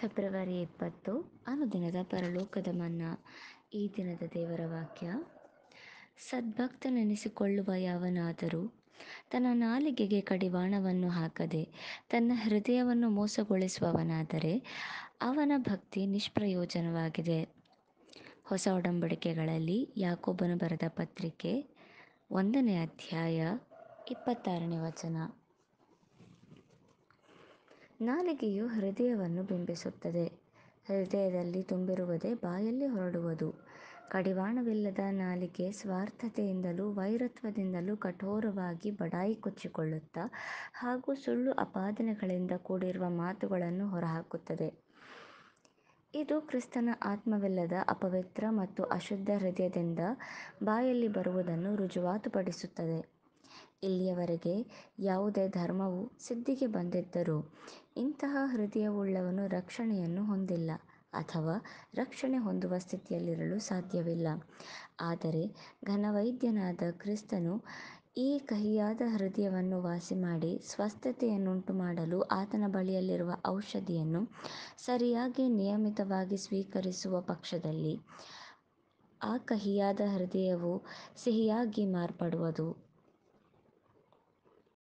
February ಇಪ್ಪತ್ತು ಅನುದಿನದ ಪರಲೋಕದ ಮನ್ನ ಈ ದಿನದ ದೇವರ ವಾಕ್ಯ ಸದ್ಭಕ್ತನೆನಿಸಿಕೊಳ್ಳುವ ಯಾವನಾದರೂ ತನ್ನ ನಾಲಿಗೆಗೆ ಕಡಿವಾಣವನ್ನು ಹಾಕದೆ ತನ್ನ ಹೃದಯವನ್ನು ಮೋಸಗೊಳಿಸುವವನಾದರೆ ಅವನ ಭಕ್ತಿ ನಿಷ್ಪ್ರಯೋಜನವಾಗಿದೆ ಹೊಸ ಒಡಂಬಡಿಕೆಗಳಲ್ಲಿ ಯಾಕೊಬ್ಬನು ಬರೆದ ಪತ್ರಿಕೆ ಒಂದನೇ ಅಧ್ಯಾಯ ಇಪ್ಪತ್ತಾರನೇ ವಚನ ನಾಲಿಗೆಯು ಹೃದಯವನ್ನು ಬಿಂಬಿಸುತ್ತದೆ ಹೃದಯದಲ್ಲಿ ತುಂಬಿರುವುದೇ ಬಾಯಲ್ಲಿ ಹೊರಡುವುದು ಕಡಿವಾಣವಿಲ್ಲದ ನಾಲಿಗೆ ಸ್ವಾರ್ಥತೆಯಿಂದಲೂ ವೈರತ್ವದಿಂದಲೂ ಕಠೋರವಾಗಿ ಬಡಾಯಿ ಕೊಚ್ಚಿಕೊಳ್ಳುತ್ತಾ ಹಾಗೂ ಸುಳ್ಳು ಅಪಾದನೆಗಳಿಂದ ಕೂಡಿರುವ ಮಾತುಗಳನ್ನು ಹೊರಹಾಕುತ್ತದೆ ಇದು ಕ್ರಿಸ್ತನ ಆತ್ಮವಿಲ್ಲದ ಅಪವಿತ್ರ ಮತ್ತು ಅಶುದ್ಧ ಹೃದಯದಿಂದ ಬಾಯಲ್ಲಿ ಬರುವುದನ್ನು ರುಜುವಾತುಪಡಿಸುತ್ತದೆ ಇಲ್ಲಿಯವರೆಗೆ ಯಾವುದೇ ಧರ್ಮವು ಸಿದ್ಧಿಗೆ ಬಂದಿದ್ದರೂ ಇಂತಹ ಹೃದಯವುಳ್ಳವನು ರಕ್ಷಣೆಯನ್ನು ಹೊಂದಿಲ್ಲ ಅಥವಾ ರಕ್ಷಣೆ ಹೊಂದುವ ಸ್ಥಿತಿಯಲ್ಲಿರಲು ಸಾಧ್ಯವಿಲ್ಲ ಆದರೆ ಘನವೈದ್ಯನಾದ ಕ್ರಿಸ್ತನು ಈ ಕಹಿಯಾದ ಹೃದಯವನ್ನು ವಾಸಿ ಮಾಡಿ ಸ್ವಸ್ಥತೆಯನ್ನುಂಟು ಮಾಡಲು ಆತನ ಬಳಿಯಲ್ಲಿರುವ ಔಷಧಿಯನ್ನು ಸರಿಯಾಗಿ ನಿಯಮಿತವಾಗಿ ಸ್ವೀಕರಿಸುವ ಪಕ್ಷದಲ್ಲಿ ಆ ಕಹಿಯಾದ ಹೃದಯವು ಸಿಹಿಯಾಗಿ ಮಾರ್ಪಡುವುದು